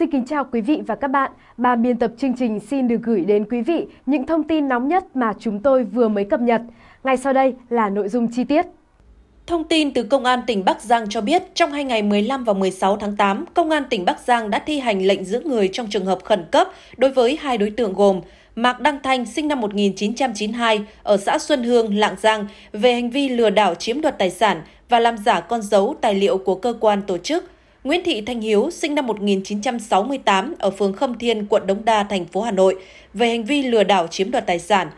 Xin kính chào quý vị và các bạn. Ban biên tập chương trình xin được gửi đến quý vị những thông tin nóng nhất mà chúng tôi vừa mới cập nhật. Ngay sau đây là nội dung chi tiết. Thông tin từ Công an tỉnh Bắc Giang cho biết, trong hai ngày 15 và 16 tháng 8, Công an tỉnh Bắc Giang đã thi hành lệnh giữ người trong trường hợp khẩn cấp đối với hai đối tượng gồm Mạc Đăng Thanh sinh năm 1992 ở xã Xuân Hương, Lạng Giang về hành vi lừa đảo chiếm đoạt tài sản và làm giả con dấu tài liệu của cơ quan tổ chức – Nguyễn Thị Thanh Hiếu, sinh năm 1968 ở phường Khâm Thiên, quận Đống Đa, thành phố Hà Nội, về hành vi lừa đảo chiếm đoạt tài sản.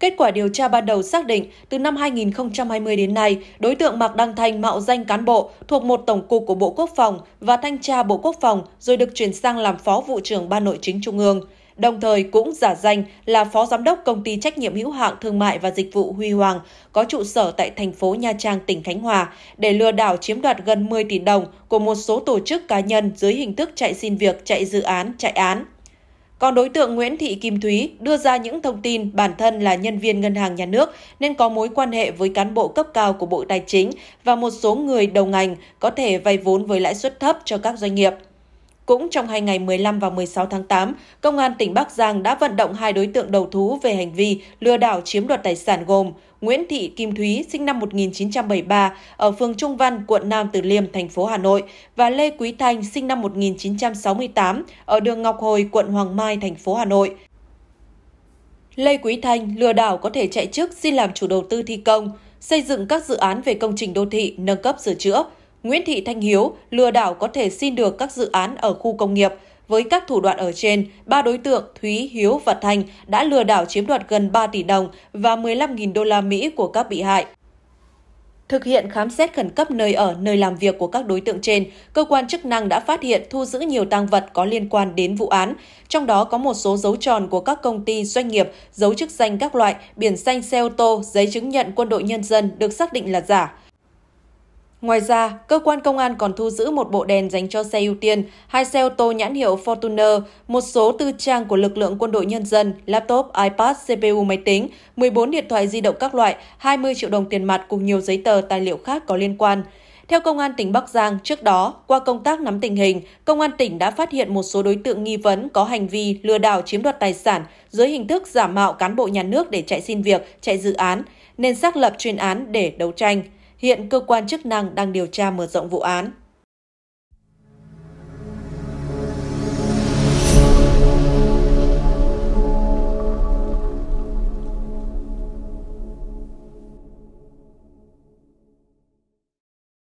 Kết quả điều tra ban đầu xác định, từ năm 2020 đến nay, đối tượng Mạc Đăng Thành mạo danh cán bộ thuộc một tổng cục của Bộ Quốc phòng và thanh tra Bộ Quốc phòng rồi được chuyển sang làm phó vụ trưởng Ban Nội chính Trung ương đồng thời cũng giả danh là phó giám đốc công ty trách nhiệm hữu hạn thương mại và dịch vụ Huy Hoàng có trụ sở tại thành phố Nha Trang, tỉnh Khánh Hòa để lừa đảo chiếm đoạt gần 10 tỷ đồng của một số tổ chức cá nhân dưới hình thức chạy xin việc, chạy dự án, chạy án. Còn đối tượng Nguyễn Thị Kim Thúy đưa ra những thông tin bản thân là nhân viên ngân hàng nhà nước nên có mối quan hệ với cán bộ cấp cao của Bộ Tài chính và một số người đầu ngành có thể vay vốn với lãi suất thấp cho các doanh nghiệp. Cũng trong hai ngày 15 và 16 tháng 8, Công an tỉnh Bắc Giang đã vận động hai đối tượng đầu thú về hành vi lừa đảo chiếm đoạt tài sản gồm Nguyễn Thị Kim Thúy, sinh năm 1973, ở phường Trung Văn, quận Nam Từ Liêm, thành phố Hà Nội, và Lê Quý Thanh, sinh năm 1968, ở đường Ngọc Hồi, quận Hoàng Mai, thành phố Hà Nội. Lê Quý Thanh lừa đảo có thể chạy chức xin làm chủ đầu tư thi công, xây dựng các dự án về công trình đô thị, nâng cấp sửa chữa, Nguyễn Thị Thanh Hiếu lừa đảo có thể xin được các dự án ở khu công nghiệp. Với các thủ đoạn ở trên, ba đối tượng Thúy, Hiếu và Thành đã lừa đảo chiếm đoạt gần 3 tỷ đồng và 15.000 đô la Mỹ của các bị hại. Thực hiện khám xét khẩn cấp nơi ở, nơi làm việc của các đối tượng trên, cơ quan chức năng đã phát hiện thu giữ nhiều tăng vật có liên quan đến vụ án, trong đó có một số dấu tròn của các công ty, doanh nghiệp, dấu chức danh các loại, biển xanh xe ô tô, giấy chứng nhận quân đội nhân dân được xác định là giả. Ngoài ra, cơ quan công an còn thu giữ một bộ đèn dành cho xe ưu tiên, hai xe ô tô nhãn hiệu Fortuner, một số tư trang của lực lượng quân đội nhân dân, laptop, iPad, CPU máy tính, 14 điện thoại di động các loại, 20 triệu đồng tiền mặt cùng nhiều giấy tờ tài liệu khác có liên quan. Theo Công an tỉnh Bắc Giang, trước đó, qua công tác nắm tình hình, Công an tỉnh đã phát hiện một số đối tượng nghi vấn có hành vi lừa đảo chiếm đoạt tài sản dưới hình thức giả mạo cán bộ nhà nước để chạy xin việc, chạy dự án, nên xác lập chuyên án để đấu tranh. Hiện cơ quan chức năng đang điều tra mở rộng vụ án.